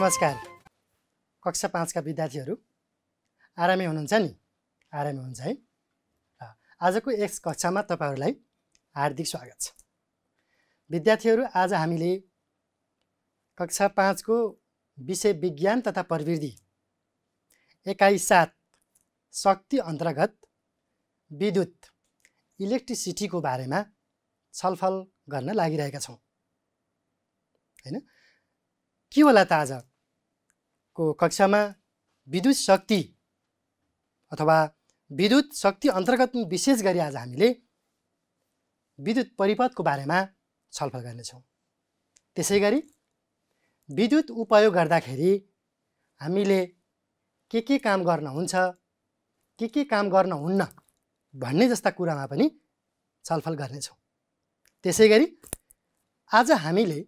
नमस्कार कक्षा पाँचका विद्यार्थीहरू आरामै हुनुहुन्छ नि आरामै हुन्छ है आजको यस कक्षामा तपाईँहरूलाई हार्दिक स्वागत छ विद्यार्थीहरू आज हामीले कक्षा पाँचको विषय विज्ञान तथा प्रविधि एकाइ सात शक्ति अन्तर्गत विद्युत इलेक्ट्रिसिटीको बारेमा छलफल गर्न लागिरहेका छौँ होइन के होला त आजको कक्षामा विद्युत शक्ति अथवा विद्युत शक्ति अन्तर्गत विशेष गरी आज हामीले विद्युत परिपथको बारेमा छलफल गर्नेछौँ त्यसै गरी विद्युत उपयोग गर्दाखेरि हामीले के के काम गर्न हुन्छ के के काम गर्न हुन्न भन्ने जस्ता कुरामा पनि छलफल गर्नेछौँ त्यसै गरी आज हामीले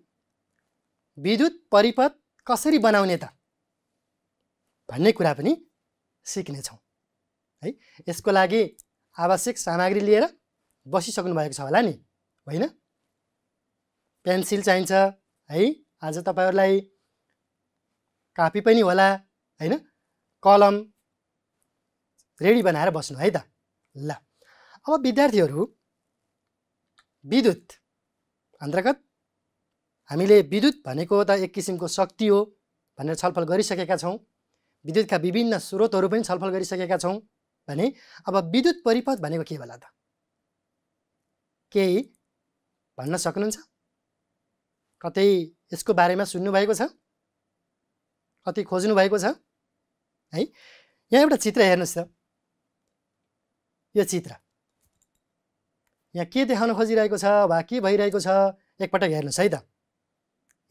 विद्युत परिपथ कसरी बनाउने त भन्ने कुरा पनि सिक्नेछौँ है यसको लागि आवश्यक सामग्री लिएर बसिसक्नु भएको छ होला नि होइन पेन्सिल चाहिन्छ है आज तपाईँहरूलाई कापी पनि होला होइन कलम रेडी बनाएर बस्नु है त ल अब विद्यार्थीहरू विद्युत अन्तर्गत हामीले विद्युत भनेको त एक किसिमको शक्ति हो भनेर छलफल गरिसकेका छौँ विद्युतका विभिन्न स्रोतहरू पनि छलफल गरिसकेका छौँ भने अब विद्युत परिपथ भनेको के होला त केही भन्न सक्नुहुन्छ कतै यसको बारेमा सुन्नुभएको छ कति खोज्नु भएको छ है यहाँ एउटा चित्र हेर्नुहोस् त यो चित्र यहाँ के देखाउन खोजिरहेको छ वा के भइरहेको छ एकपटक हेर्नुहोस् है त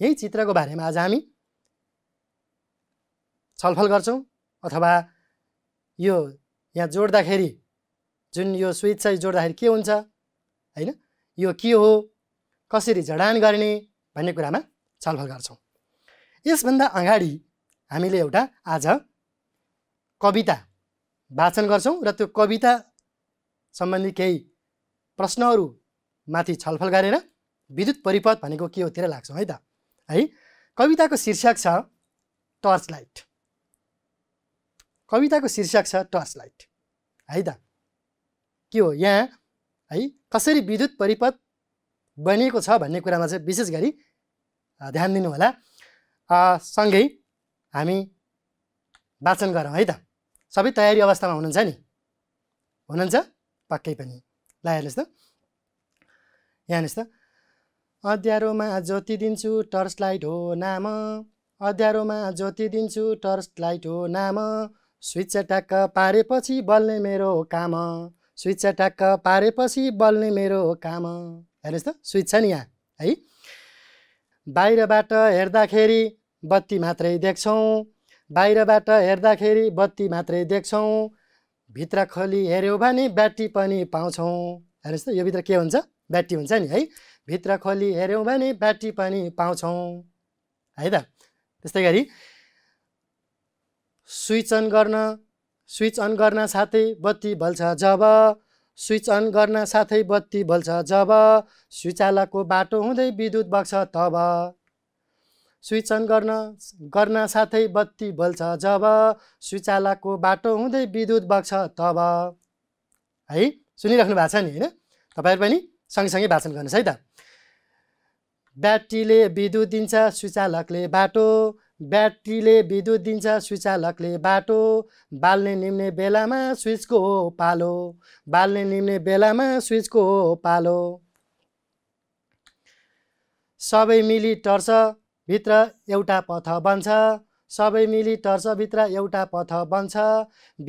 यही चित्रको बारेमा आज हामी छलफल गर्छौँ अथवा यो यहाँ जोड्दाखेरि जुन यो स्विच यो जोड्दाखेरि के हुन्छ होइन यो के हो कसरी जडान गर्ने भन्ने कुरामा छलफल गर्छौँ यसभन्दा अगाडि हामीले एउटा आज कविता वाचन गर्छौँ र त्यो कविता सम्बन्धी केही प्रश्नहरूमाथि छलफल गरेर विद्युत परिपथ भनेको के होतिर लाग्छौँ है त है कविताको शीर्षक छ टर्च लाइट कविताको शीर्षक छ टर्च लाइट है त के हो यहाँ है कसरी विद्युत परिपथ बनिएको छ भन्ने कुरामा चाहिँ विशेष गरी ध्यान दिनुहोला सँगै हामी वाचन गरौँ है त सबै तयारी अवस्थामा हुनुहुन्छ नि हुनुहुन्छ पक्कै पनि ल हेर्नुहोस् त यहाँ हेर्नुहोस् त अध्यारोमा ज्योति दिन्छु टर्च लाइट हो नाम अध्यारोमा ज्योति दिन्छु टर्च लाइट हो नाम स्विच ट्याक्क पारेपछि बल्ने मेरो काम स्विच ट्याक्क पारेपछि बल्ने मेरो काम हेर्नुहोस् त स्विच छ नि यहाँ है बाहिरबाट हेर्दाखेरि बत्ती मात्रै देख्छौँ बाहिरबाट हेर्दाखेरि बत्ती मात्रै देख्छौँ भित्र खोली हेऱ्यौँ भने ब्याट्री पनि पाउँछौँ हेर्नुहोस् त यो भित्र के हुन्छ ब्याट्री हुन्छ नि है भित्र खोली हेऱ्यौँ भने ब्याट्री पनि पाउँछौँ है त त्यस्तै गरी स्विच अन गर्न स्विच अन गर्न साथै बत्ती बल्छ जब स्विच अन गर्न साथै बत्ती बल्छ जब आलाको बाटो हुँदै विद्युत बग्छ तब स्विच अन गर्न गर्न साथै बत्ती बल्छ जब आलाको बाटो हुँदै विद्युत बग्छ तब है सुनिराख्नु भएको छ नि होइन तपाईँहरू पनि सँगसँगै भाषण गर्नुहोस् है त ब्याट्रीले विद्युत दिन्छ सुचालकले बाटो ब्याट्रीले विद्युत दिन्छ सुचालकले बाटो बाल्ने निम्ने बेलामा स्विचको हो पालो बाल्ने निम्ने बेलामा स्विचको हो पालो सबै मिली भित्र एउटा पथ बन्छ सबै मिली टर्चभित्र एउटा पथ बन्छ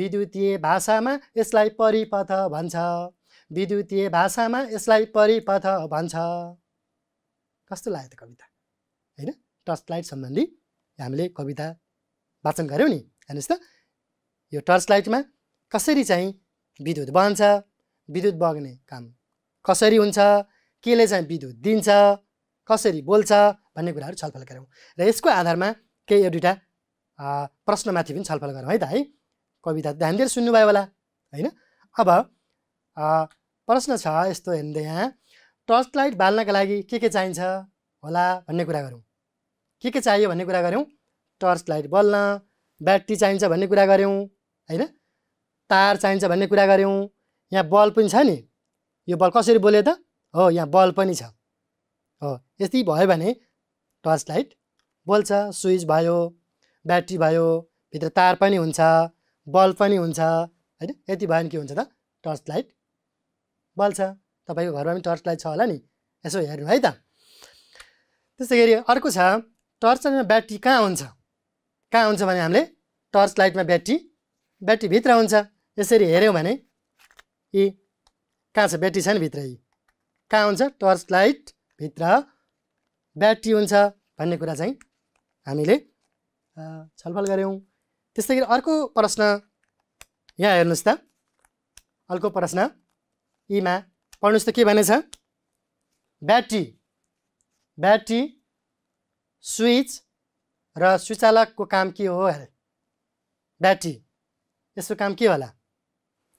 विद्युतीय भाषामा यसलाई परिपथ भन्छ विद्युतीय भाषामा यसलाई परिपथ भन्छ कस्तो लाग्यो त कविता होइन टर्च लाइट सम्बन्धी हामीले कविता वाचन गऱ्यौँ नि हेर्नुहोस् त यो टर्च लाइटमा कसरी चाहिँ विद्युत बन्छ विद्युत बग्ने काम कसरी हुन्छ केले चाहिँ विद्युत दिन्छ कसरी बोल्छ भन्ने कुराहरू छलफल गऱ्यौँ र यसको आधारमा केही एक दुईवटा प्रश्नमाथि पनि छलफल गरौँ है त है कविता ध्यान दिएर सुन्नुभयो होला होइन अब प्रश्न छ यस्तो हेर्दै यहाँ टर्च लाइट बाल्नका लागि के के चाहिन्छ होला भन्ने कुरा गऱ्यौँ के के चाहियो भन्ने कुरा गऱ्यौँ टर्च लाइट बल्न ब्याट्री चाहिन्छ भन्ने कुरा गऱ्यौँ होइन तार चाहिन्छ भन्ने कुरा गऱ्यौँ यहाँ बल्ब पनि छ नि यो बल्ब कसरी बोल्यो त हो यहाँ बल्ब पनि छ हो यति भयो भने टर्च लाइट बोल्छ स्विच भयो ब्याट्री भयो भित्र तार पनि हुन्छ बल्ब पनि हुन्छ होइन यति भयो भने के हुन्छ त टर्च लाइट बल्छ तपाईँको घरमा पनि टर्च लाइट छ होला नि यसो हेर्नु है त त्यस्तै गरी अर्को छ टर्च लाइटमा ब्याट्री कहाँ हुन्छ कहाँ हुन्छ भने हामीले टर्च लाइटमा ब्याट्री ब्याट्रीभित्र हुन्छ यसरी हेऱ्यौँ भने यी कहाँ छ ब्याट्री छ नि भित्र यी कहाँ हुन्छ टर्च लाइटभित्र ब्याट्री हुन्छ भन्ने कुरा चाहिँ हामीले छलफल गऱ्यौँ त्यस्तै गरी अर्को प्रश्न यहाँ हेर्नुहोस् त अर्को प्रश्न यीमा पढ्नुहोस् त के भनेछ ब्याट्री ब्याट्री स्विच र सुचालकको काम के हो अरे ब्याट्री यसको काम के होला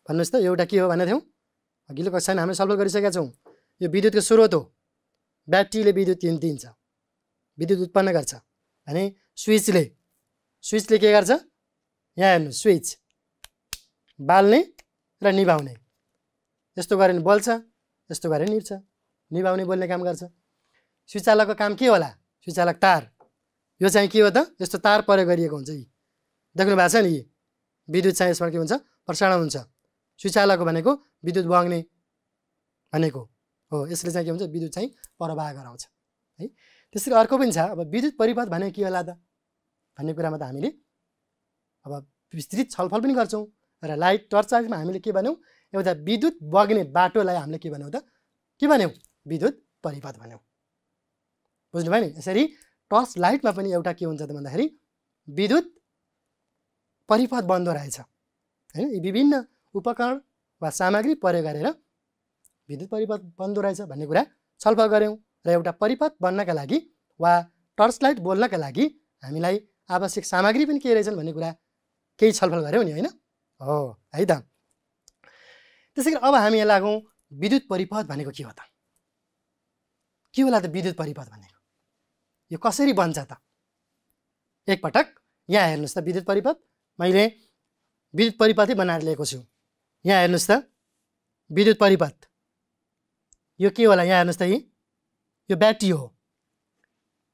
भन्नुहोस् त एउटा के हो भनेको थियौँ अघिल्लो क्वेसन हामीले सल्भ गरिसकेका छौँ यो विद्युतको स्रोत हो ब्याट्रीले विद्युत दिन्छ विद्युत उत्पन्न गर्छ भने स्विचले स्विचले के गर्छ यहाँ हेर्नु स्विच बाल्ने र निभाउने यस्तो गऱ्यो भने बल्छ यस्तो गरेर निप्छ निभाउने बोल्ने काम गर्छ सुचालकको काम के होला सुचालक तार यो चाहिँ के हो त यस्तो तार प्रयोग गरिएको हुन्छ यी देख्नु भएको छ नि यी विद्युत चाहिँ यसमा के हुन्छ प्रसारण हुन्छ सुचालक भनेको विद्युत बग्ने भनेको हो यसले चाहिँ के हुन्छ विद्युत चाहिँ प्रवाह गराउँछ है त्यसरी अर्को पनि छ अब विद्युत परिपथ भनेको के होला त भन्ने कुरामा त हामीले अब विस्तृत छलफल पनि गर्छौँ र लाइट टर्च हामीले के भन्यौँ एउटा विद्युत बग्ने बाटोलाई हामीले के भन्यौँ त के भन्यौँ विद्युत परिपथ भन्यौँ बुझ्नुभयो नि यसरी टर्च लाइटमा पनि एउटा के हुन्छ त भन्दाखेरि विद्युत परिपथ बन्दो रहेछ होइन यी विभिन्न उपकरण वा सामग्री प्रयोग गरेर विद्युत परिपथ बन्दो रहेछ भन्ने कुरा छलफल गऱ्यौँ र एउटा परिपथ बन्नका लागि वा टर्च लाइट बोल्नका लागि हामीलाई आवश्यक सामग्री पनि के रहेछन् भन्ने कुरा केही छलफल गऱ्यौँ नि होइन हो है त त्यसै गरी अब हामी यहाँ लागौँ विद्युत परिपथ भनेको के हो त के होला त विद्युत परिपथ भनेको यो कसरी बन्छ त एकपटक यहाँ हेर्नुहोस् त विद्युत परिपथ मैले विद्युत परिपथै बनाएर लिएको छु यहाँ हेर्नुहोस् त विद्युत परिपथ यो के होला यहाँ हेर्नुहोस् त यी यो ब्याट्री हो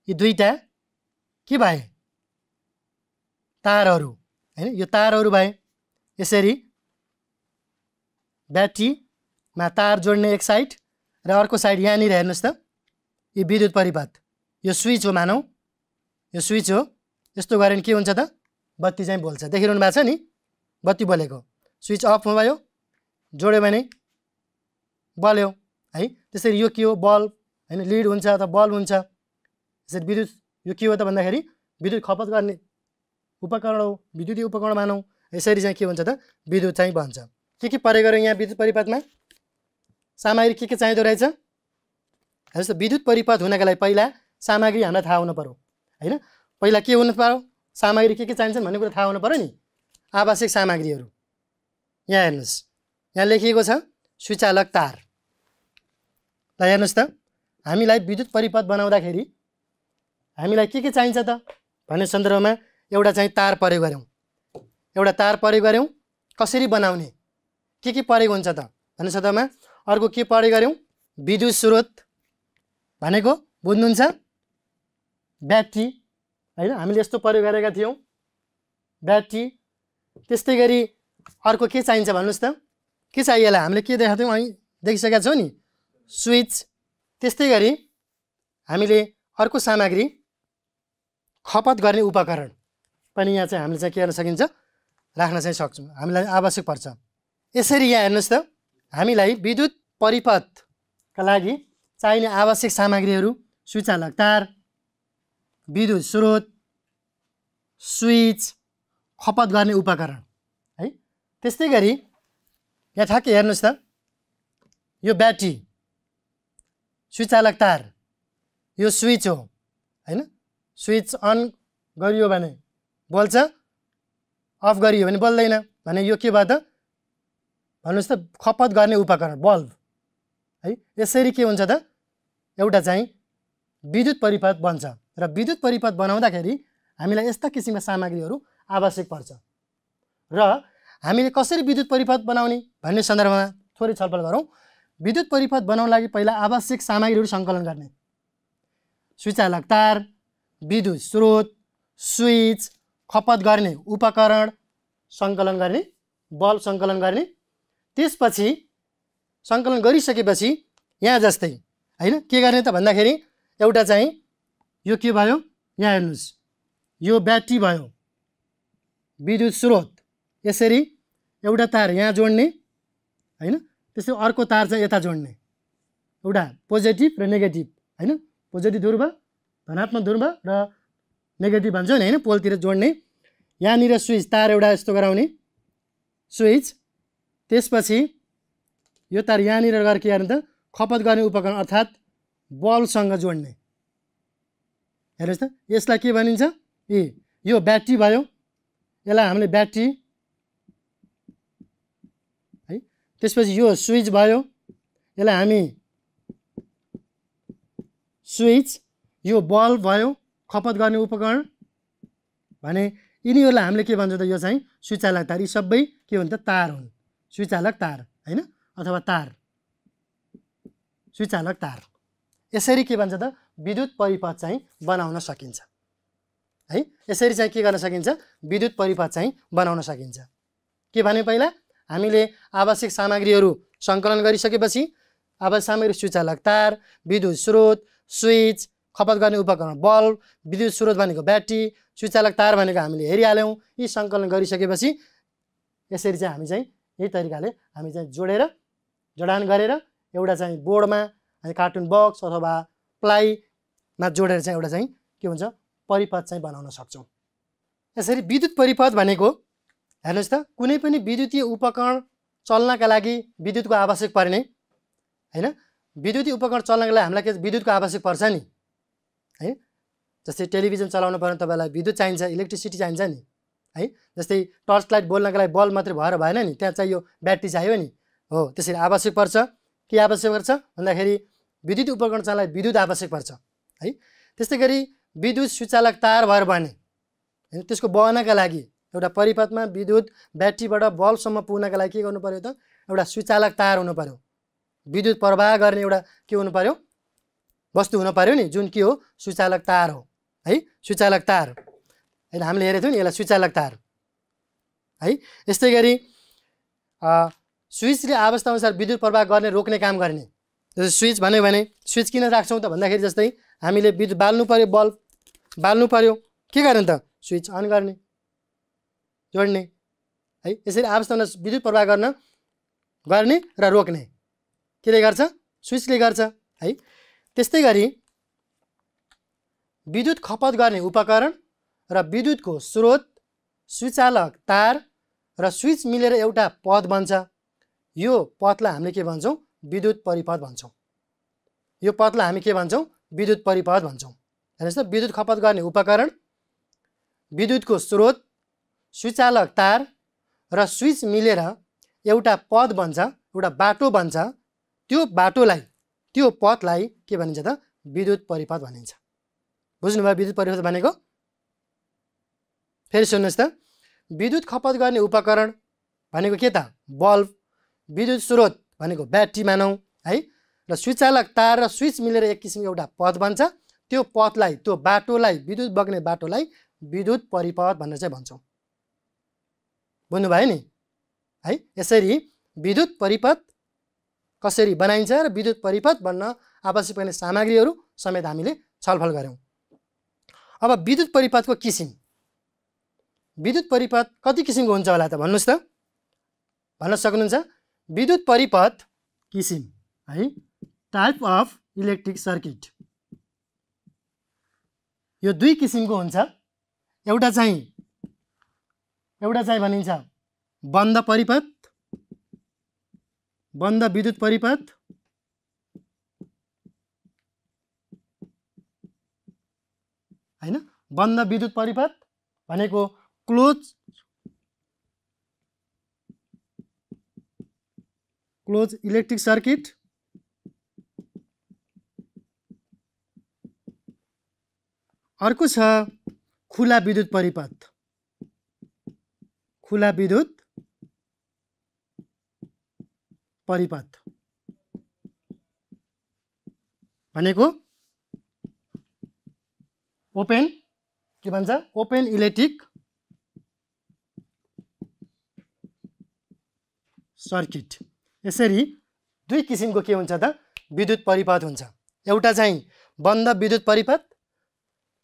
यी दुईवटा के भए तारहरू होइन यो तारहरू भए यसरी ब्याट्रीमा तार जोड्ने एक साइड र अर्को साइड यहाँनिर हेर्नुहोस् त यो विद्युत परिपथ यो स्विच हो मानौँ यो स्विच हो यस्तो गऱ्यो भने के हुन्छ त बत्ती चाहिँ बोल्छ देखिरहनु भएको छ नि बत्ती बोलेको स्विच अफ भयो जोड्यो भने बल्यो है त्यसरी यो के हो बल्ब होइन लिड हुन्छ अथवा बल्ब हुन्छ त्यसरी विद्युत यो के हो त भन्दाखेरि विद्युत खपत गर्ने उपकरण हो विद्युतीय उपकरण मानौँ यसरी चाहिँ के हुन्छ त विद्युत चाहिँ भन्छ के के परे गऱ्यो यहाँ विद्युत परिपथमा सामग्री के के चाहिँ रहेछ त विद्युत परिपथ हुनका लागि पहिला सामग्री हामीलाई थाहा हुनु पऱ्यो होइन पहिला के हुनु पऱ्यो सामग्री के के चाहिन्छन् भन्ने कुरा थाहा हुनु पऱ्यो नि आवश्यक सामग्रीहरू यहाँ हेर्नुहोस् यहाँ लेखिएको छ सुचालक तार ल हेर्नुहोस् त हामीलाई विद्युत परिपथ बनाउँदाखेरि हामीलाई के के चाहिन्छ त भन्ने सन्दर्भमा एउटा चाहिँ तार प्रयोग गऱ्यौँ एउटा तार प्रयोग गऱ्यौँ कसरी बनाउने के के परेको हुन्छ त भन्नु सतहमा अर्को के पढे गऱ्यौँ विद्युत स्रोत भनेको बुझ्नुहुन्छ ब्याट्री होइन हामीले यस्तो प्रयोग गरेका थियौँ ब्याट्री त्यस्तै गरी अर्को के चाहिन्छ भन्नुहोस् त के चाहियो होला हामीले के देखाएको थियौँ है देखिसकेका छौँ नि स्विच त्यस्तै गरी हामीले अर्को सामग्री खपत गर्ने उपकरण पनि यहाँ चाहिँ हामीले चाहिँ के गर्न सकिन्छ राख्न चाहिँ सक्छौँ हामीलाई आवश्यक पर्छ यसरी यहाँ हेर्नुहोस् त हामीलाई विद्युत परिपथका लागि चाहिने आवश्यक सामग्रीहरू सुचालक तार विद्युत स्रोत स्विच खपत गर्ने उपकरण है त्यस्तै गरी यहाँ ठ्याक्कै हेर्नुहोस् त यो ब्याट्री सुचालक तार यो स्विच हो होइन स्विच अन गरियो भने बोल्छ अफ गरियो भने बोल्दैन भने यो के भयो त भन्नुहोस् त खपत गर्ने उपकरण बल्ब है यसरी के हुन्छ त एउटा चाहिँ विद्युत परिपथ बन्छ र विद्युत परिपथ बनाउँदाखेरि हामीलाई यस्ता किसिमका सामग्रीहरू आवश्यक पर्छ र हामीले कसरी विद्युत परिपथ बनाउने भन्ने सन्दर्भमा थोरै छलफल गरौँ विद्युत परिपथ बनाउन लागि पहिला आवश्यक सामग्रीहरू सङ्कलन गर्ने स्विचालक तार विद्युत स्रोत स्विच खपत गर्ने उपकरण सङ्कलन गर्ने बल्ब सङ्कलन गर्ने त्यसपछि सङ्कलन गरिसकेपछि यहाँ जस्तै होइन के गर्ने त भन्दाखेरि एउटा चाहिँ यो के भयो यहाँ हेर्नुहोस् यो ब्याट्री भयो विद्युत स्रोत यसरी एउटा तार यहाँ जोड्ने होइन त्यस्तै अर्को तार चाहिँ यता जोड्ने एउटा पोजिटिभ र नेगेटिभ होइन पोजिटिभ ध्रुव धनात्मक ध्रुव र नेगेटिभ भन्छ नि होइन पोलतिर जोड्ने यहाँनिर स्विच तार एउटा यस्तो गराउने स्विच त्यसपछि यो तार यहाँनिर गएर के गर्ने त खपत गर्ने उपकरण अर्थात् बल्बसँग जोड्ने हेर्नुहोस् त यसलाई के भनिन्छ ए यो ब्याट्री भयो यसलाई हामीले ब्याट्री है त्यसपछि यो स्विच भयो यसलाई हामी स्विच यो बल्ब भयो खपत गर्ने उपकरण भने यिनीहरूलाई हामीले के भन्छौँ त यो चाहिँ स्विचालक तार यी सबै के हुन्छ तार हुन् सुचालक तार होइन अथवा तार सुचालक तार यसरी के भन्छ त विद्युत परिपथ चाहिँ बनाउन सकिन्छ है यसरी चाहिँ के गर्न सकिन्छ विद्युत परिपथ चाहिँ बनाउन सकिन्छ के भने पहिला हामीले आवश्यक सामग्रीहरू सङ्कलन गरिसकेपछि आवश्यक सामग्री सुचालक तार विद्युत स्रोत स्विच खपत गर्ने उपकरण बल्ब विद्युत स्रोत भनेको ब्याट्री सुचालक तार भनेको हामीले हेरिहाल्यौँ यी सङ्कलन गरिसकेपछि यसरी चाहिँ हामी चाहिँ यही तरिकाले हामी चाहिँ जोडेर जडान गरेर एउटा चाहिँ बोर्डमा अनि कार्टुन बक्स अथवा प्लाईमा जोडेर चाहिँ एउटा चाहिँ के हुन्छ परिपथ चाहिँ बनाउन सक्छौँ यसरी विद्युत परिपथ भनेको हेर्नुहोस् त कुनै पनि विद्युतीय उपकरण चल्नका लागि विद्युतको आवश्यक पर्ने होइन विद्युतीय उपकरण चल्नका लागि हामीलाई के विद्युतको आवश्यक पर्छ नि है जस्तै टेलिभिजन चलाउनु पऱ्यो तपाईँलाई विद्युत चाहिन्छ इलेक्ट्रिसिटी चाहिन्छ नि है जस्तै टर्च लाइट बोल्नको लागि बल्ब मात्रै भएर भएन नि त्यहाँ चाहियो ब्याट्री चाहियो नि हो त्यसरी आवश्यक पर्छ के आवश्यक पर्छ भन्दाखेरि विद्युत उपकरण चाहिँ विद्युत आवश्यक पर्छ है त्यस्तै गरी विद्युत सुचालक तार भएर भने होइन त्यसको बहनका लागि एउटा परिपथमा विद्युत ब्याट्रीबाट बल्बसम्म पुग्नका लागि के गर्नु पऱ्यो त एउटा सुचालक तार हुनु पऱ्यो विद्युत प्रवाह गर्ने एउटा के हुनु पऱ्यो वस्तु हुनु पऱ्यो नि जुन के हो सुचालक तार हो है सुचालक तार होइन हामीले हेरेको थियौँ नि यसलाई स्विच है यस्तै गरी स्विचले अनुसार विद्युत प्रवाह गर्ने रोक्ने काम गर्ने जस्तै स्विच भन्यो भने स्विच किन राख्छौँ त भन्दाखेरि जस्तै हामीले विद्युत बाल्नु पऱ्यो बल्ब बाल्नु पऱ्यो के गर्ने त स्विच अन गर्ने जोड्ने है यसरी अनुसार विद्युत प्रवाह गर्न गर्ने र रोक्ने केले गर्छ स्विचले गर्छ है त्यस्तै गरी विद्युत खपत गर्ने उपकरण र विद्युतको स्रोत स्विचालक तार र स्विच मिलेर एउटा पद बन्छ यो पथलाई हामीले के भन्छौँ विद्युत परिपथ भन्छौँ यो पथलाई हामी के भन्छौँ विद्युत परिपथ भन्छौँ हेर्नुहोस् त विद्युत खपत गर्ने उपकरण विद्युतको स्रोत स्विचालक तार र स्विच मिलेर एउटा पद बन्छ एउटा बाटो बन्छ त्यो बाटोलाई त्यो पथलाई के भनिन्छ त विद्युत परिपथ भनिन्छ बुझ्नुभयो विद्युत परिपथ भनेको फेरि सुन्नुहोस् त विद्युत खपत गर्ने उपकरण भनेको के त बल्ब विद्युत स्रोत भनेको ब्याट्री मानौँ है र स्विचालक तार र स्विच मिलेर एक किसिमको एउटा पथ बन्छ त्यो पथलाई त्यो बाटोलाई विद्युत बग्ने बाटोलाई विद्युत परिपथ भनेर चाहिँ भन्छौँ बुझ्नुभयो नि है यसरी विद्युत परिपथ कसरी बनाइन्छ र विद्युत परिपथ बन्न आवश्यक पर्ने सामग्रीहरू समेत हामीले छलफल गऱ्यौँ अब विद्युत परिपथको किसिम विद्युत परिपथ कति किसिमको हुन्छ होला त भन्नुहोस् त भन्न सक्नुहुन्छ विद्युत परिपथ किसिम है टाइप अफ इलेक्ट्रिक सर्किट यो दुई किसिमको हुन्छ एउटा चाहिँ एउटा चाहिँ भनिन्छ बन्द परिपथ बन्द विद्युत परिपथ होइन बन्द विद्युत परिपथ भनेको क्लोज क्लोज इलेक्ट्रिक सर्किट अर्को छ खुला विद्युत परिपथ खुला विद्युत परिपथ भनेको ओपेन के भन्छ ओपेन इलेक्ट्रिक सर्किट यसरी दुई किसिमको के हुन्छ त विद्युत परिपथ हुन्छ एउटा चाहिँ बन्द विद्युत परिपथ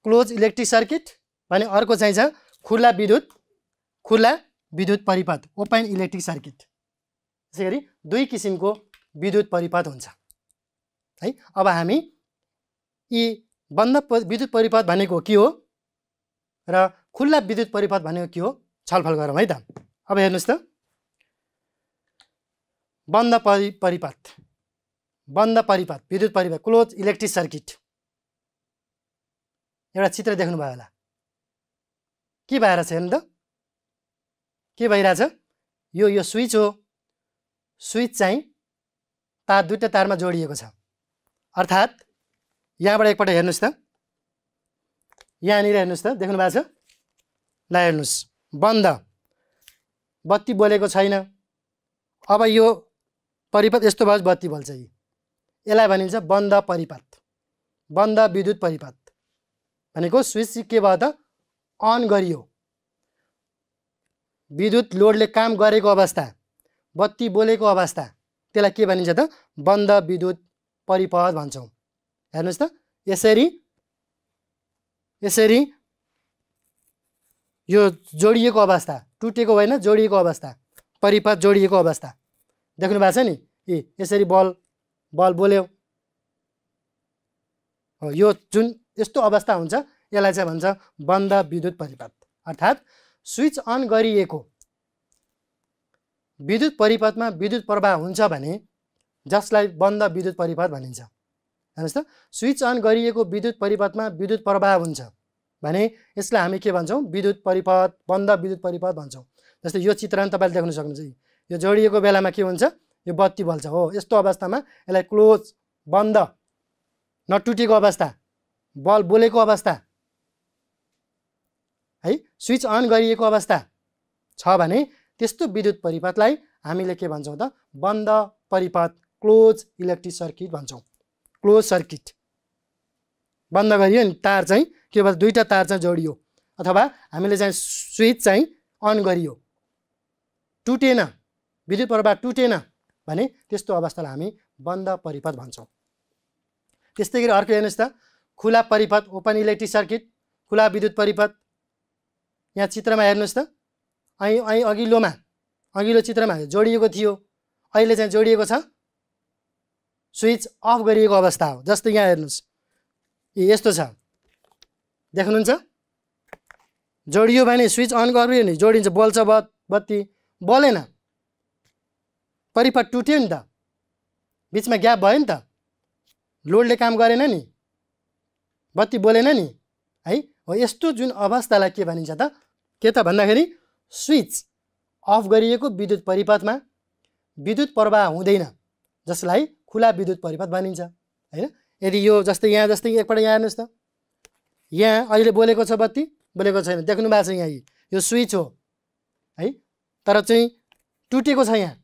क्लोज इलेक्ट्रिक सर्किट भने अर्को चाहिँ छ खुल्ला विद्युत खुल्ला विद्युत परिपथ ओपन इलेक्ट्रिक सर्किट यसै गरी दुई किसिमको विद्युत परिपथ हुन्छ है अब हामी यी बन्द विद्युत परिपथ भनेको के हो र खुल्ला विद्युत परिपथ भनेको के हो छलफल गरौँ है त अब हेर्नुहोस् त बन्द परि परिपथ बन्द परिपथ विद्युत परिपथ क्लोज इलेक्ट्रिक सर्किट एउटा चित्र देख्नुभयो होला के भइरहेछ हेर्नु त के भइरहेछ यो यो स्विच हो स्विच चाहिँ तार दुइटा तारमा जोडिएको छ अर्थात् यहाँबाट एकपल्ट हेर्नुहोस् त यहाँनिर हेर्नुहोस् त देख्नु भएको छ ल हेर्नुहोस् बन्द बत्ती बोलेको छैन अब यो परिपथ यस्तो भयो बत्ती बल्छ यी यसलाई भनिन्छ बन्द परिपथ बन्द विद्युत परिपथ भनेको स्विच के भयो त अन गरियो विद्युत लोडले काम गरेको अवस्था बत्ती बोलेको अवस्था त्यसलाई के भनिन्छ त बन्द विद्युत परिपथ भन्छौँ हेर्नुहोस् त यसरी यसरी यो जोडिएको अवस्था टुटेको होइन जोडिएको अवस्था परिपथ जोडिएको अवस्था देख्नु भएको छ नि ए यसरी बल बल बोल्यो यो जुन यस्तो अवस्था हुन्छ यसलाई चाहिँ भन्छ बन्द विद्युत परिपथ अर्थात् स्विच अन गरिएको विद्युत परिपथमा विद्युत प्रवाह हुन्छ भने जसलाई बन्द विद्युत परिपथ भनिन्छ हेर्नुहोस् त स्विच अन गरिएको विद्युत परिपथमा विद्युत प्रवाह हुन्छ भने यसलाई हामी के भन्छौँ विद्युत परिपथ बन्द विद्युत परिपथ भन्छौँ जस्तै यो चित्रण तपाईँले देख्न सक्नुहुन्छ यो जोडिएको बेलामा के हुन्छ यो बत्ती बल्छ हो यस्तो अवस्थामा यसलाई क्लोज बन्द नटुटेको अवस्था बल बोलेको अवस्था है स्विच अन गरिएको अवस्था छ भने त्यस्तो विद्युत परिपथलाई हामीले के भन्छौँ त बन्द परिपथ क्लोज इलेक्ट्रिक सर्किट भन्छौँ क्लोज सर्किट बन्द गरियो नि तार चाहिँ के भन्छ दुईवटा तार चाहिँ जोडियो अथवा हामीले चाहिँ स्विच चाहिँ अन गरियो टुटेन विद्युत प्रवाह टुटेन भने त्यस्तो अवस्थालाई हामी बन्द परिपथ भन्छौँ त्यस्तै गरी अर्को हेर्नुहोस् त खुला परिपथ ओपन इलेक्ट्रिक सर्किट खुला विद्युत परिपथ यहाँ चित्रमा हेर्नुहोस् त ऐ ऐ अघिल्लोमा अघिल्लो चित्रमा जोडिएको थियो अहिले चाहिँ जोडिएको छ स्विच अफ गरिएको अवस्था हो जस्तो यहाँ हेर्नुहोस् यस्तो छ देख्नुहुन्छ जोडियो भने स्विच अन गर्यो नि जोडिन्छ बल्छ बत्ती बलेन परिपथ टुट्यो नि त बिचमा ग्याप भयो नि त लोडले काम गरेन नि बत्ती बोलेन नि है हो यस्तो जुन अवस्थालाई के भनिन्छ त के त भन्दाखेरि स्विच अफ गरिएको विद्युत परिपथमा विद्युत प्रवाह हुँदैन जसलाई खुला विद्युत परिपथ भनिन्छ होइन यदि यो जस्तै यहाँ जस्तै एकपल्ट यहाँ हेर्नुहोस् त यहाँ अहिले बोलेको छ बत्ती बोलेको छैन देख्नु भएको छ यहाँ यो स्विच हो है तर चाहिँ टुटेको छ यहाँ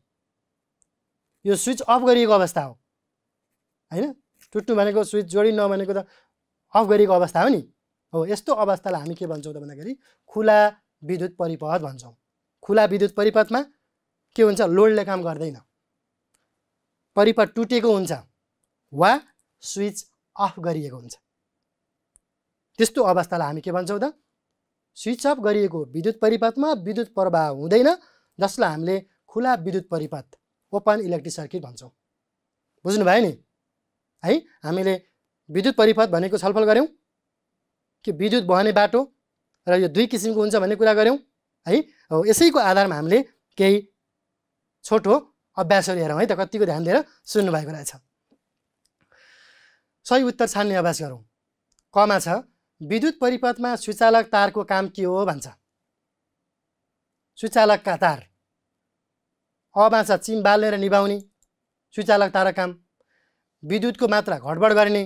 यो स्विच अफ गरिएको अवस्था हो होइन टुट्नु भनेको स्विच जोडी नभनेको त अफ गरिएको अवस्था हो नि हो यस्तो अवस्थालाई हामी के भन्छौँ त भन्दाखेरि खुला विद्युत परिपथ भन्छौँ खुला विद्युत परिपथमा के हुन्छ लोडले काम गर्दैन परिपथ टुटेको हुन्छ वा स्विच अफ गरिएको हुन्छ त्यस्तो अवस्थालाई हामी के भन्छौँ त स्विच अफ गरिएको विद्युत परिपथमा विद्युत प्रवाह हुँदैन जसलाई हामीले खुला विद्युत परिपथ ओपन इलेक्ट्रिक सर्किट भन्छौँ बुझ्नुभयो नि है हामीले विद्युत परिपथ भनेको छलफल गऱ्यौँ कि विद्युत बहने बाटो र यो दुई किसिमको हुन्छ भन्ने कुरा गऱ्यौँ है हो यसैको आधारमा हामीले केही छोटो अभ्यासहरू हेरौँ है त कतिको ध्यान दिएर सुन्नुभएको रहेछ सही उत्तर छान्ने अभ्यास गरौँ कमा छ विद्युत परिपथमा सुचालक तारको काम के हो भन्छ सुचालकका तार अ चिम बालेर निभाउने सुचालक तारा काम विद्युतको मात्रा घटबड गर्ने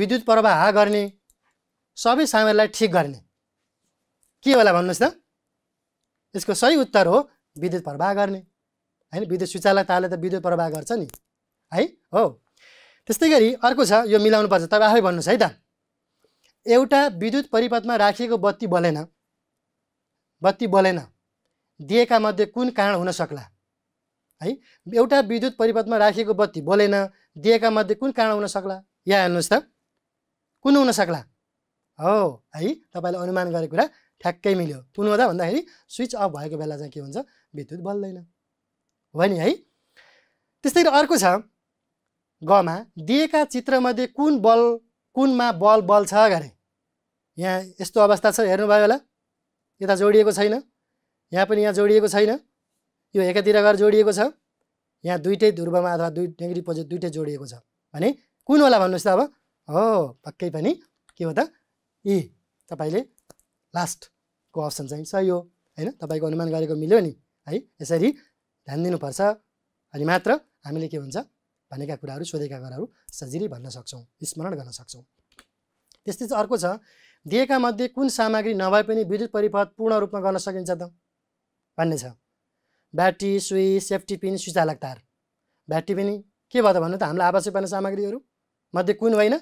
विद्युत प्रवाह हा गर्ने सबै सामानलाई ठिक गर्ने के होला भन्नुहोस् त यसको सही उत्तर हो विद्युत प्रवाह गर्ने होइन विद्युत सुचालक तारले त विद्युत प्रवाह गर्छ नि है हो त्यस्तै गरी अर्को छ यो मिलाउनु पर्छ तपाईँ आफै भन्नुहोस् है त एउटा विद्युत परिपथमा राखिएको बत्ती बलेन बत्ती बलेन दिएका मध्ये कुन कारण हुन सक्ला है एउटा विद्युत परिपथमा राखिएको बत्ती बोलेन दिएका मध्ये कुन कारण हुन सक्ला या हेर्नुहोस् त कुन हुन सक्ला हो है तपाईँले अनुमान गरेको कुरा ठ्याक्कै मिल्यो कुन हो हुँदा भन्दाखेरि स्विच अफ भएको बेला चाहिँ के हुन्छ विद्युत बल्दैन हो नि है त्यस्तै अर्को छ गमा दिएका चित्रमध्ये कुन बल कुनमा बल बल छ अरे यहाँ यस्तो अवस्था छ हेर्नुभयो होला यता जोडिएको छैन यहाँ पनि यहाँ जोडिएको छैन यो एकातिर गएर जोडिएको छ यहाँ दुइटै ध्रुवमा अथवा दुई नेगेटिभ पोजिटिभ दुइटै जोडिएको छ भने कुन होला भन्नुहोस् त अब हो पक्कै पनि के हो त यी e। तपाईँले लास्टको अप्सन चाहिँ सही हो होइन तपाईँको अनुमान गरेको मिल्यो नि है यसरी ध्यान दिनुपर्छ अनि मात्र हामीले के हुन्छ भनेका कुराहरू सोधेका कुराहरू सजिलै भन्न सक्छौँ स्मरण गर्न सक्छौँ त्यस्तै चाहिँ अर्को छ दिएका मध्ये कुन सामग्री नभए पनि विद्युत परिपथ पूर्ण रूपमा गर्न सकिन्छ त भन्ने छ ब्याट्री सुई सेफ्टी पिन सुचालक तार ब्याट्री पनि के भयो त भन्नु त हामीलाई आवश्यक पर्ने सामग्रीहरू मध्ये कुन होइन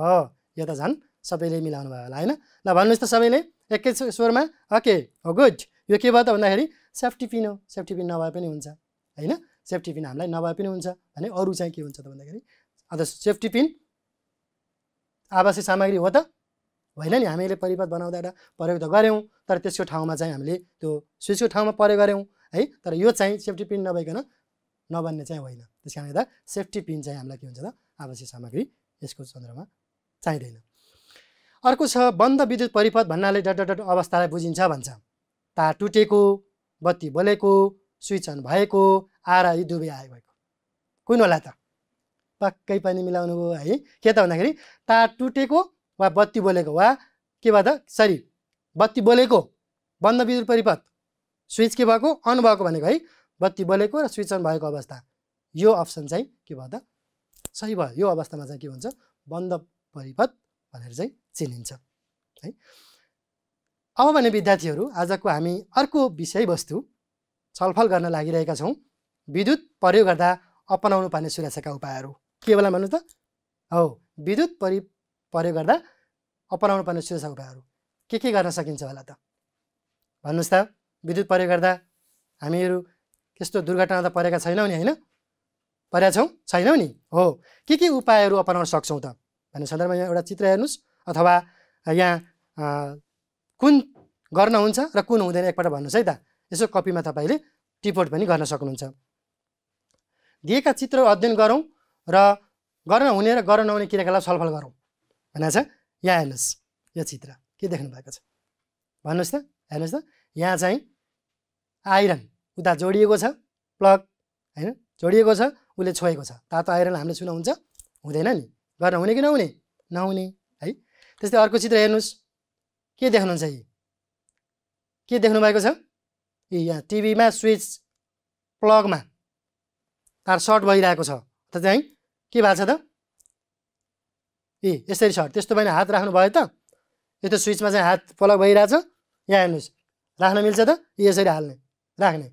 हो यो त झन् सबैले मिलाउनु भयो होला होइन ल भन्नुहोस् त सबैले एकै स्वरमा ओके हो गुड यो के भयो त भन्दाखेरि सेफ्टी पिन हो सेफ्टी पिन नभए पनि हुन्छ होइन सेफ्टी पिन हामीलाई नभए पनि हुन्छ भने अरू चाहिँ के हुन्छ त भन्दाखेरि अन्त सेफ्टी पिन आवासीय सामग्री हो त होइन नि हामीले परिपथ बनाउँदा एउटा प्रयोग त गऱ्यौँ तर त्यसको ठाउँमा चाहिँ हामीले त्यो स्विचको ठाउँमा प्रयोग गऱ्यौँ है तर यो चाहिँ सेफ्टी पिन नभइकन नबन्ने चाहिँ होइन त्यस कारणले गर्दा सेफ्टी पिन चाहिँ हामीलाई के हुन्छ त आवश्यक सामग्री यसको सन्दर्भमा चाहिँदैन अर्को छ बन्द विद्युत परिपथ भन्नाले डट डट अवस्थालाई बुझिन्छ भन्छ तार टुटेको बत्ती बोलेको स्विच अन भएको आएर यी दुवै आयो भएको कुन होला त पक्कै पनि मिलाउनु है के त भन्दाखेरि तार टुटेको वा बत्ती बोलेको वा के भयो त सरी बत्ती बोलेको बन्द विद्युत परिपथ स्विच के भएको अन भएको भनेको है बत्ती बोलेको र स्विच अन भएको अवस्था यो अप्सन चाहिँ के भयो त सही भयो यो अवस्थामा चाहिँ के हुन्छ बन्द परिपथ भनेर चाहिँ चिनिन्छ है अब भने विद्यार्थीहरू आजको हामी अर्को विषयवस्तु छलफल गर्न लागिरहेका छौँ विद्युत प्रयोग गर्दा अपनाउनु पर्ने सुरक्षाका उपायहरू के बेला भन्नु त हो विद्युत परि प्रयोग गर्दा अपनाउनु पर्ने शीर्ष उपायहरू के के गर्न सकिन्छ होला त भन्नुहोस् त विद्युत प्रयोग गर्दा हामीहरू त्यस्तो दुर्घटना त परेका छैनौँ नि होइन परेका छौँ छैनौँ नि हो के के उपायहरू अपनाउन सक्छौँ त भन्ने सन्दर्भमा यहाँ एउटा चित्र हेर्नुहोस् अथवा यहाँ कुन गर्न हुन्छ र कुन हुँदैन एकपल्ट भन्नुहोस् है त यसो कपीमा तपाईँले टिपोट पनि गर्न सक्नुहुन्छ दिएका चित्र अध्ययन गरौँ र गर्न हुने र गर्न नहुने क्रियाकलाप छलफल गरौँ भनेको छ यहाँ हेर्नुहोस् यो चित्र के देख्नु भएको छ भन्नुहोस् त हेर्नुहोस् त यहाँ चाहिँ आइरन उता जोडिएको छ प्लग होइन जोडिएको छ उसले छोएको छ तातो आइरन हामीले छुन हुन्छ हुँदैन नि गर्न हुने कि नहुने नहुने है त्यस्तै अर्को चित्र हेर्नुहोस् के देख्नुहुन्छ यी के देख्नु भएको छ यी यहाँ टिभीमा स्विच प्लगमा तार सर्ट भइरहेको छ त चाहिँ के भएको छ त ए यसरी सर त्यस्तो भएन हात राख्नु भयो त यो त स्विचमा चाहिँ हात पलक भइरहेछ यहाँ हेर्नुहोस् राख्न मिल्छ त यसरी हाल्ने राख्ने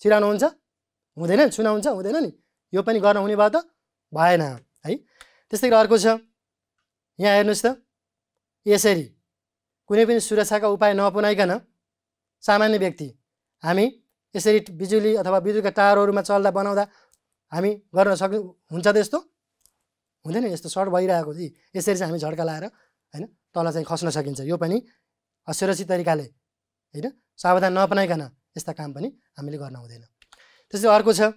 चिराउनु हुन्छ हुँदैन नि हुन्छ हुँदैन नि यो पनि गर्न हुने भयो त भएन है त्यस्तै गरी अर्को छ यहाँ हेर्नुहोस् त यसरी कुनै पनि सुरक्षाको उपाय नअपनाइकन सामान्य व्यक्ति हामी यसरी बिजुली अथवा विद्युतका टावरहरूमा चल्दा बनाउँदा हामी गर्न सक्नु हुन्छ त्यस्तो हुँदैन यस्तो सर्ट भइरहेको थियो यसरी चाहिँ हामी झड्का लाएर होइन तल चाहिँ खस्न सकिन्छ यो पनि असुरक्षित तरिकाले होइन सावधान नअपनाइकन यस्ता काम पनि हामीले गर्न हुँदैन त्यस्तै अर्को छ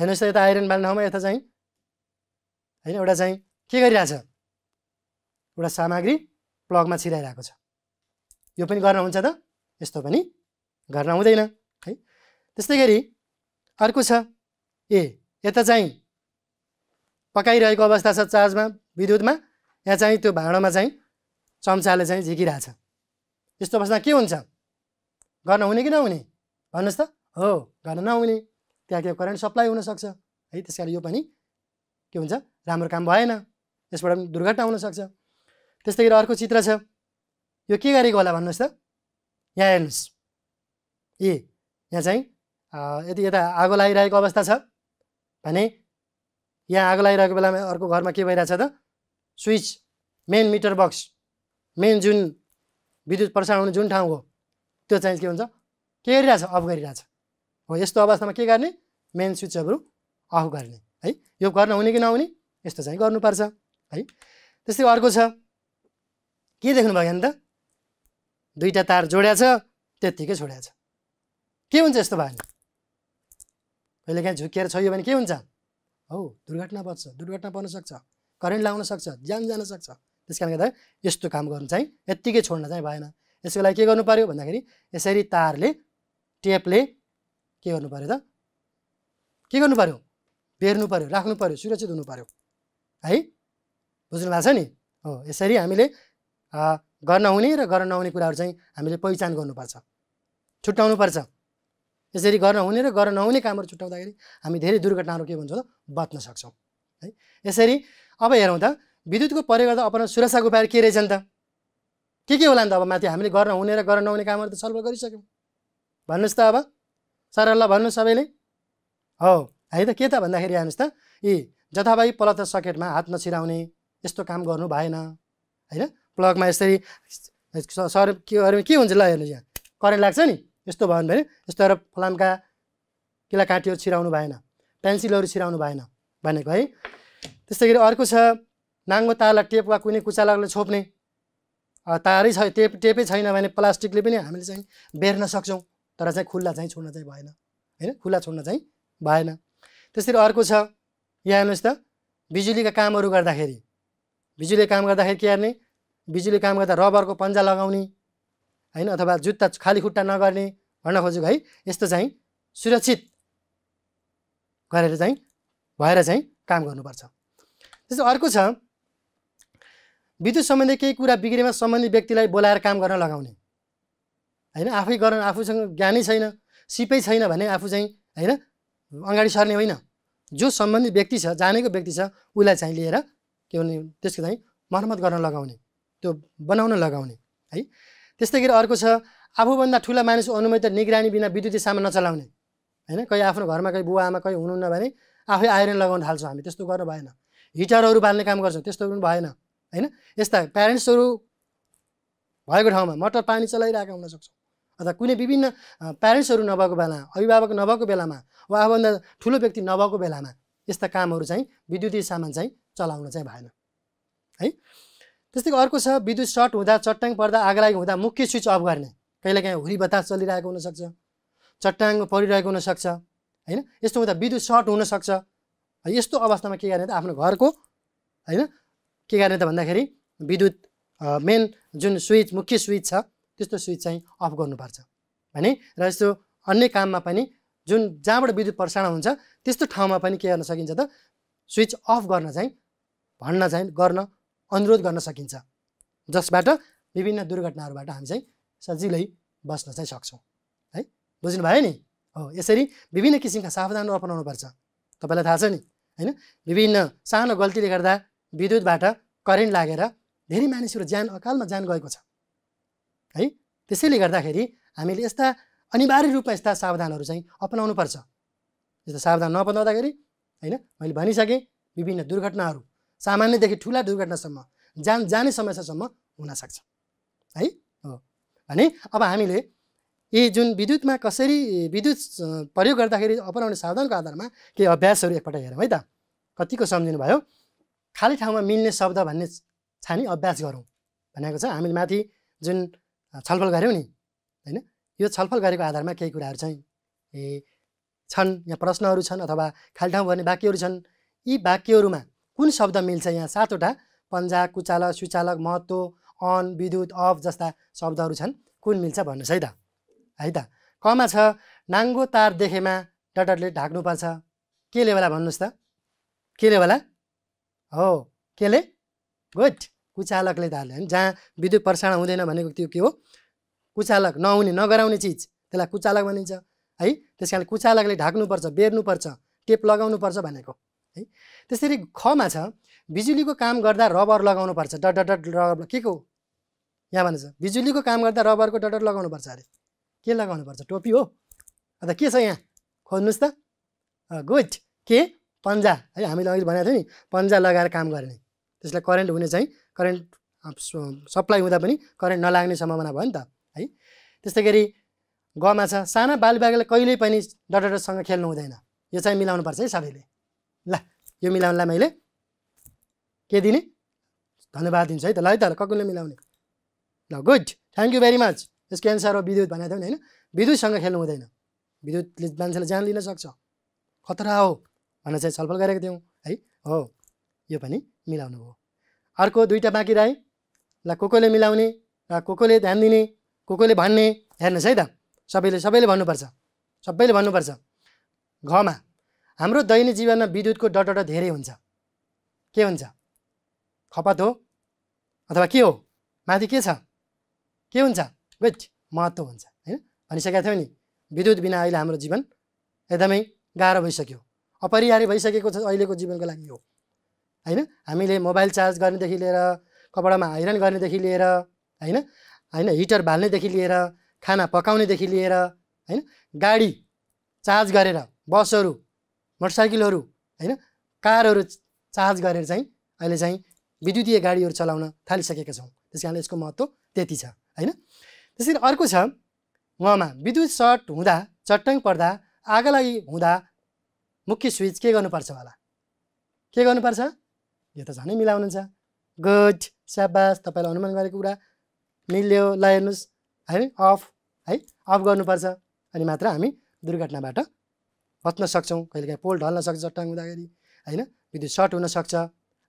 हेर्नुहोस् त यता आइरन बाल्ने ठाउँमा यता चाहिँ होइन एउटा चाहिँ के गरिरहेछ एउटा सामग्री प्लगमा छिराइरहेको छ यो पनि गर्न हुन्छ त यस्तो पनि गर्न हुँदैन है त्यस्तै गरी अर्को छ ए यता चाहिँ पकाइरहेको अवस्था छ चार्जमा विद्युतमा यहाँ चाहिँ त्यो भाँडोमा चाहिँ चम्चाले चाहिँ झिकिरहेछ यस्तो अवस्था के हुन्छ गर्न हुने कि नहुने भन्नुहोस् त हो गर्न नहुने त्यहाँ के करेन्ट सप्लाई हुनसक्छ है त्यस यो पनि के हुन्छ राम्रो काम भएन यसबाट पनि दुर्घटना हुनसक्छ त्यस्तै गरी अर्को चित्र छ यो के गरेको होला भन्नुहोस् त यहाँ हेर्नुहोस् ए यहाँ चाहिँ यदि यता आगो लागिरहेको अवस्था छ भने यहाँ आगो लागिरहेको बेलामा अर्को घरमा के भइरहेछ त switch main meter box main जुन विद्युत प्रसारण हुने जुन ठाउँ हो त्यो चाहिँ के हुन्छ के गरिरहेछ अफ गरिरहेछ हो यस्तो अवस्थामा के गर्ने मेन स्विचहरू अफ गर्ने है यो गर्न हुने कि नहुने यस्तो चाहिँ गर्नुपर्छ है त्यस्तै अर्को छ के देख्नुभयो भने त दुईवटा तार जोड्या छ त्यत्तिकै छोड्या छ के हुन्छ यस्तो भयो भने कहिलेकाहीँ झुक्किएर छोयो भने के हुन्छ हो दुर्घटना बच्छ दुर्घटना पर्न सक्छ करेन्ट लाउन सक्छ ज्यान जान सक्छ त्यस कारणले गर्दा यस्तो काम गर्नु चाहिँ यत्तिकै छोड्न चाहिँ भएन यसको लागि के गर्नु पऱ्यो भन्दाखेरि यसरी तारले टेपले के गर्नु पऱ्यो त के गर्नु पऱ्यो बेर्नु पऱ्यो राख्नु पऱ्यो सुरक्षित हुनु पऱ्यो है बुझ्नु भएको छ नि हो यसरी हामीले गर्न हुने र गर्न नहुने कुराहरू चाहिँ हामीले पहिचान गर्नुपर्छ छुट्याउनुपर्छ यसरी गर्न हुने र गर्न नहुने कामहरू छुट्याउँदाखेरि हामी धेरै दुर्घटनाहरू के भन्छ भन्छौँ बच्न सक्छौँ है यसरी अब हेरौँ त विद्युतको प्रयोग गर्दा अपना सुरक्षाको उपाय के रहेछन् त के के होला नि त अब माथि हामीले गर्न हुने र गर्न नहुने कामहरू त सल्भ गरिसक्यौँ भन्नुहोस् त अब सरललाई भन्नु सबैले हो है त के त भन्दाखेरि हेर्नुहोस् त यी जथाभावी प्लग र सकेटमा हात नछिराउने यस्तो काम गर्नु भएन होइन प्लगमा यसरी सर के अरे के हुन्छ ल हेर्नु यहाँ करेन्ट लाग्छ नि यस्तो भयो भने यस्तो गरेर फलामका किला काटियो छिराउनु भएन पेन्सिलहरू छिराउनु भएन भनेको है त्यस्तै गरी अर्को छ नाङ्गो तारलाई टेप वा कुनै कुचालाले छोप्ने तारै छ टेप टेपै छैन भने प्लास्टिकले पनि हामीले चाहिँ बेर्न सक्छौँ तर चाहिँ खुल्ला चाहिँ छोड्न चाहिँ भएन होइन खुल्ला छोड्न चाहिँ भएन त्यसरी अर्को छ यहाँ हेर्नुहोस् त बिजुलीका कामहरू गर्दाखेरि बिजुलीले काम गर्दाखेरि के हेर्ने बिजुली काम गर्दा रबरको पन्जा लगाउने होइन अथवा जुत्ता खाली खुट्टा नगर्ने भन्न खोजेको है यस्तो चाहिँ सुरक्षित गरेर चाहिँ भएर चाहिँ काम गर्नुपर्छ त्यस्तो अर्को छ विद्युत सम्बन्धी केही कुरा बिग्रेमा सम्बन्धित व्यक्तिलाई बोलाएर काम गर्न लगाउने होइन आफै गर्न आफूसँग ज्ञानै छैन सिपै छैन भने आफू चाहिँ होइन अगाडि सर्ने होइन जो सम्बन्धित व्यक्ति छ जानेको व्यक्ति छ उसलाई चाहिँ लिएर के भने त्यसको चाहिँ मर्मत गर्न लगाउने त्यो बनाउन लगाउने है त्यस्तै गरी अर्को छ आफूभन्दा ठुला मानिस अनुमति निगरानी बिना विद्युतीय सामान नचलाउने होइन कहीँ आफ्नो घरमा कहीँ बुवा आमा कहीँ हुनुहुन्न भने आफै आइरन लगाउन थाल्छौँ हामी त्यस्तो गर्नु भएन हिटरहरू बाल्ने काम गर्छौँ त्यस्तो पनि भएन होइन यस्ता प्यारेन्ट्सहरू भएको ठाउँमा मोटर पानी चलाइरहेका हुनसक्छौँ अथवा कुनै विभिन्न प्यारेन्ट्सहरू नभएको बेला अभिभावक नभएको बेलामा वा आफूभन्दा ठुलो व्यक्ति नभएको बेलामा यस्ता कामहरू चाहिँ विद्युतीय सामान चाहिँ चलाउन चाहिँ भएन है त्यस्तै अर्को छ विद्युत सर्ट हुँदा चट्टाङ पर्दा आग लागेको हुँदा मुख्य स्विच अफ गर्ने कहिलेकाहीँ हुरी बतास चलिरहेको हुनसक्छ चट्टाङ परिरहेको हुनसक्छ होइन यस्तो हुँदा विद्युत सर्ट हुनसक्छ यस्तो अवस्थामा के गर्ने त आफ्नो घरको होइन के गर्ने त भन्दाखेरि विद्युत मेन जुन स्विच मुख्य स्विच छ त्यस्तो स्विच चाहिँ अफ गर्नुपर्छ भने र यस्तो अन्य काममा पनि जुन जहाँबाट विद्युत प्रसारण हुन्छ त्यस्तो ठाउँमा पनि के गर्न सकिन्छ त स्विच अफ गर्न चाहिँ भन्न चाहिँ गर्न अनुरोध गर्न सकिन्छ जसबाट विभिन्न दुर्घटनाहरूबाट हामी चाहिँ सजिलै बस्न चाहिँ सक्छौँ है बुझ्नु भयो नि हो यसरी विभिन्न किसिमका अपनाउनु पर्छ तपाईँलाई थाहा छ नि होइन विभिन्न सानो गल्तीले गर्दा विद्युतबाट करेन्ट लागेर धेरै मानिसहरू ज्यान अकालमा ज्यान गएको छ है त्यसैले गर्दाखेरि हामीले यस्ता अनिवार्य रूपमा यस्ता सावधानहरू चाहिँ अपनाउनुपर्छ यस्तो सावधान नअपनाउँदाखेरि होइन मैले भनिसकेँ विभिन्न दुर्घटनाहरू सामान्यदेखि ठुला दुर्घटनासम्म जान जाने समस्यासम्म हुनसक्छ है हो अनि अब हामीले यी जुन विद्युतमा कसरी विद्युत प्रयोग गर्दाखेरि अपनाउने साधनको आधारमा केही अभ्यासहरू एकपल्ट हेरौँ है त कतिको सम्झिनु भयो खाली ठाउँमा मिल्ने शब्द भन्ने छानी अभ्यास गरौँ भनेको छ हामीले माथि जुन छलफल गऱ्यौँ नि होइन यो छलफल गरेको आधारमा केही कुराहरू चाहिँ ए छन् या प्रश्नहरू छन् अथवा खाली ठाउँ गर्ने वाक्यहरू छन् यी वाक्यहरूमा कुन शब्द मिल्छ यहाँ सातवटा पन्जा कुचालक सुचालक महत्त्व अन विद्युत अफ जस्ता शब्दहरू छन् कुन मिल्छ भन्नुहोस् है त है त कमा छ नाङ्गो तार देखेमा डटरले ढाक्नुपर्छ केले होला भन्नुहोस् त केले होला हो केले गुड कुचालकले तारले होइन जहाँ विद्युत प्रसारण हुँदैन भनेको त्यो के हो कुचालक नहुने नगराउने चिज त्यसलाई कुचालक भनिन्छ है त्यस कारणले कुचालकले ढाक्नुपर्छ बेर्नुपर्छ टेप लगाउनुपर्छ भनेको है त्यसरी खमा छ बिजुलीको काम गर्दा रबर लगाउनु पर्छ डट डट रबर के को यहाँ भन्नु बिजुलीको काम गर्दा रबरको डट लगाउनु पर्छ अरे के लगाउनु पर्छ टोपी हो अन्त के छ यहाँ खोज्नुहोस् त गुड के पन्जा है हामीले अघि भनेको थियौँ नि पन्जा लगाएर काम गर्ने त्यसलाई करेन्ट हुने चाहिँ करेन्ट सप्लाई हुँदा पनि करेन्ट नलाग्ने सम्भावना भयो नि त है त्यस्तै गरी गमा छ साना बालबालिकालाई कहिल्यै पनि डटरसँग खेल्नु हुँदैन यो चाहिँ मिलाउनुपर्छ है सबैले ल यो मिलाउनुलाई मैले के दिने धन्यवाद दिन्छु है त ल है त ककुलले मिलाउने ल good thank you very much यसको एन्सर हो विद्युत भनेको थियो नि होइन विद्युतसँग खेल्नु हुँदैन विद्युतले मान्छेलाई ज्यान लिन सक्छ खतरा हो भनेर चाहिँ छलफल गरेको थियौँ है हो यो पनि मिलाउनु भयो अर्को दुईवटा बाँकी राई ल को कोले मिलाउने र को कोले ध्यान दिने को कोले भन्ने हेर्नुहोस् है त सबैले सबैले भन्नुपर्छ सबैले भन्नुपर्छ घमा हाम्रो दैनिक जीवनमा विद्युतको डट धेरै हुन्छ के हुन्छ खपत हो अथवा के हो माथि के छ के हुन्छ वेट महत्त्व हुन्छ होइन भनिसकेका थियौँ नि विद्युत बिना अहिले हाम्रो जीवन एकदमै गाह्रो भइसक्यो अपरिहार्य भइसकेको छ अहिलेको जीवनको लागि हो होइन हामीले मोबाइल चार्ज गर्नेदेखि लिएर कपडामा आइरन गर्नेदेखि लिएर होइन होइन हिटर बाल्नेदेखि लिएर खाना पकाउनेदेखि लिएर होइन गाडी चार्ज गरेर बसहरू मोटरसाइकलहरू होइन कारहरू चार्ज गरेर चाहिँ अहिले चाहिँ विद्युतीय गाडीहरू चलाउन थालिसकेका छौँ त्यस कारणले यसको महत्त्व त्यति छ होइन त्यसरी अर्को छ उहाँमा विद्युत सर्ट हुँदा चट्टङ पर्दा आगो लागि हुँदा मुख्य स्विच के गर्नुपर्छ होला के गर्नुपर्छ यो त झनै मिलाउनुहुन्छ गुड स्याबास तपाईँलाई अनुमान गरेको कुरा मिल्यो ल हेर्नुहोस् है अफ है अफ गर्नुपर्छ अनि मात्र हामी दुर्घटनाबाट पत्न सक्छौँ कहिलेकाहीँ पोल ढल्न सक्छ चट्टाङ हुँदाखेरि होइन विद्युत सर्ट हुनसक्छ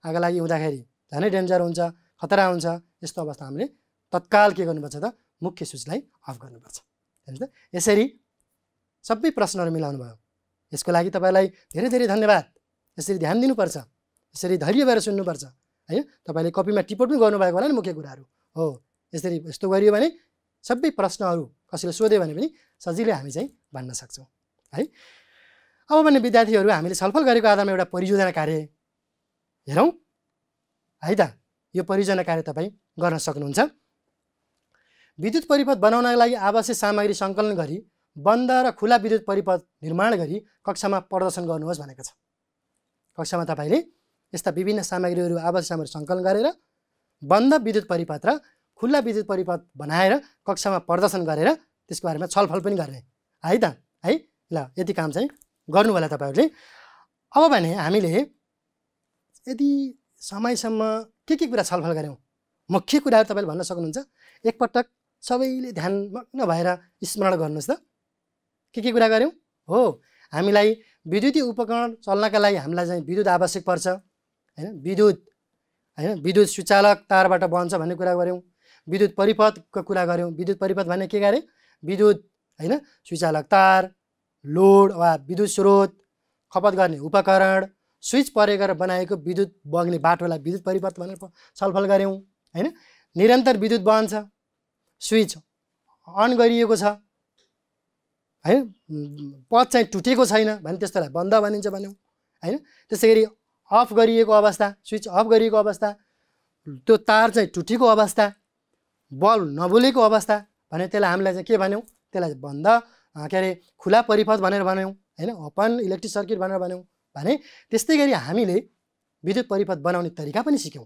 आगो लागि हुँदाखेरि झनै डेन्जर हुन्छ खतरा हुन्छ यस्तो अवस्था हामीले तत्काल के गर्नुपर्छ त मुख्य स्विचलाई अफ गर्नुपर्छ हेर्नु त यसरी सबै प्रश्नहरू मिलाउनु भयो यसको लागि तपाईँलाई धेरै धेरै धन्यवाद यसरी ध्यान दिनुपर्छ यसरी धैर्य भएर सुन्नुपर्छ है तपाईँले कपीमा टिपोट पनि गर्नुभएको होला नि मुख्य कुराहरू हो यसरी यस्तो गरियो भने सबै प्रश्नहरू कसैले सोध्यो भने पनि सजिलै हामी चाहिँ भन्न सक्छौँ है अब भने विद्यार्थीहरू हामीले छलफल गरेको आधारमा एउटा परियोजना कार्य हेरौँ है त यो परियोजना कार्य तपाईँ गर्न सक्नुहुन्छ विद्युत परिपथ बनाउनका लागि आवश्यक सामग्री सङ्कलन गरी बन्द र खुला विद्युत परिपथ निर्माण गरी कक्षामा प्रदर्शन गर्नुहोस् भनेको छ कक्षामा तपाईँले यस्ता विभिन्न सामग्रीहरू आवश्यक सामग्री सङ्कलन गरेर बन्द विद्युत परिपथ र खुल्ला विद्युत परिपथ बनाएर कक्षामा प्रदर्शन गरेर त्यसको बारेमा छलफल पनि गर्ने है त है ल यति काम चाहिँ गर्नु होला तपाईँहरूले अब भने हामीले यदि समयसम्म के के कुरा छलफल गऱ्यौँ मुख्य कुराहरू तपाईँले भन्न सक्नुहुन्छ एकपटक सबैले ध्यान भएर स्मरण गर्नुहोस् त के के कुरा गऱ्यौँ हो हामीलाई विद्युतीय उपकरण चल्नका लागि हामीलाई चाहिँ विद्युत आवश्यक पर्छ होइन विद्युत होइन विद्युत सुचालक तारबाट बन्छ भन्ने कुरा गऱ्यौँ विद्युत परिपथको कुरा गऱ्यौँ विद्युत परिपथ भन्ने के गरे विद्युत होइन सुचालक तार लोड वा विद्युत स्रोत खपत गर्ने उपकरण स्विच प्रयोग बनाएको विद्युत बग्ने बाटोलाई विद्युत परिवर्तन भनेर छलफल गऱ्यौँ होइन निरन्तर विद्युत छ स्विच अन गरिएको छ होइन पथ चाहिँ टुटेको छैन भने त्यस्तोलाई बन्द भनिन्छ भन्यौँ होइन त्यसै गरी अफ गरिएको अवस्था स्विच अफ गरिएको अवस्था त्यो तार चाहिँ टुटेको अवस्था बल्ब नबुलेको अवस्था भने त्यसलाई हामीलाई चाहिँ के भन्यौँ त्यसलाई बन्द के अरे खुला परिपथ भनेर भन्यौँ होइन ओपन इलेक्ट्रिक सर्किट भनेर भन्यौँ भने त्यस्तै गरी हामीले विद्युत परिपथ बनाउने तरिका पनि सिक्यौँ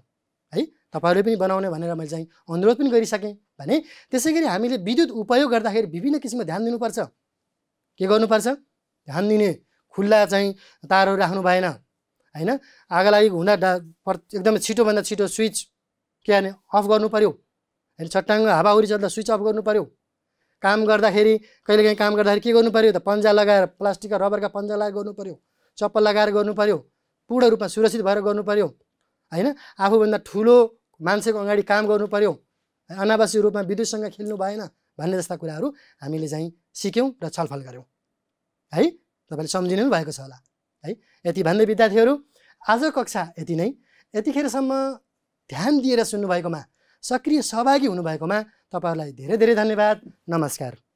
है तपाईँहरूले पनि बनाउने भनेर मैले चाहिँ अनुरोध पनि गरिसकेँ भने त्यसै गरी हामीले विद्युत उपयोग गर्दाखेरि विभिन्न किसिमको ध्यान दिनुपर्छ के गर्नुपर्छ ध्यान दिने खुल्ला चाहिँ तारहरू राख्नु भएन होइन आगो लागि हुँदा डा एकदमै छिटोभन्दा छिटो स्विच के अरे अफ गर्नु पऱ्यो होइन हावा उरी चल्दा स्विच अफ गर्नु पऱ्यो काम गर्दाखेरि कहिलेकाहीँ काम गर्दाखेरि के गर्नु पऱ्यो त पन्जा लगाएर प्लास्टिकका रबरका पन्जा लगाएर गर्नु पऱ्यो चप्पल लगाएर गर्नु पऱ्यो पूर्ण रूपमा सुरक्षित भएर गर्नु पऱ्यो होइन आफूभन्दा ठुलो मान्छेको अगाडि काम गर्नु पऱ्यो अनावासी रूपमा विद्युतसँग खेल्नु भएन भन्ने जस्ता कुराहरू हामीले चाहिँ सिक्यौँ र छलफल गऱ्यौँ है तपाईँले सम्झिनु पनि भएको छ होला है यति भन्दै विद्यार्थीहरू आजको कक्षा यति नै यतिखेरसम्म ध्यान दिएर सुन्नुभएकोमा सक्रिय सहभागी हुनुभएकोमा तपाईँहरूलाई धेरै धेरै धन्यवाद नमस्कार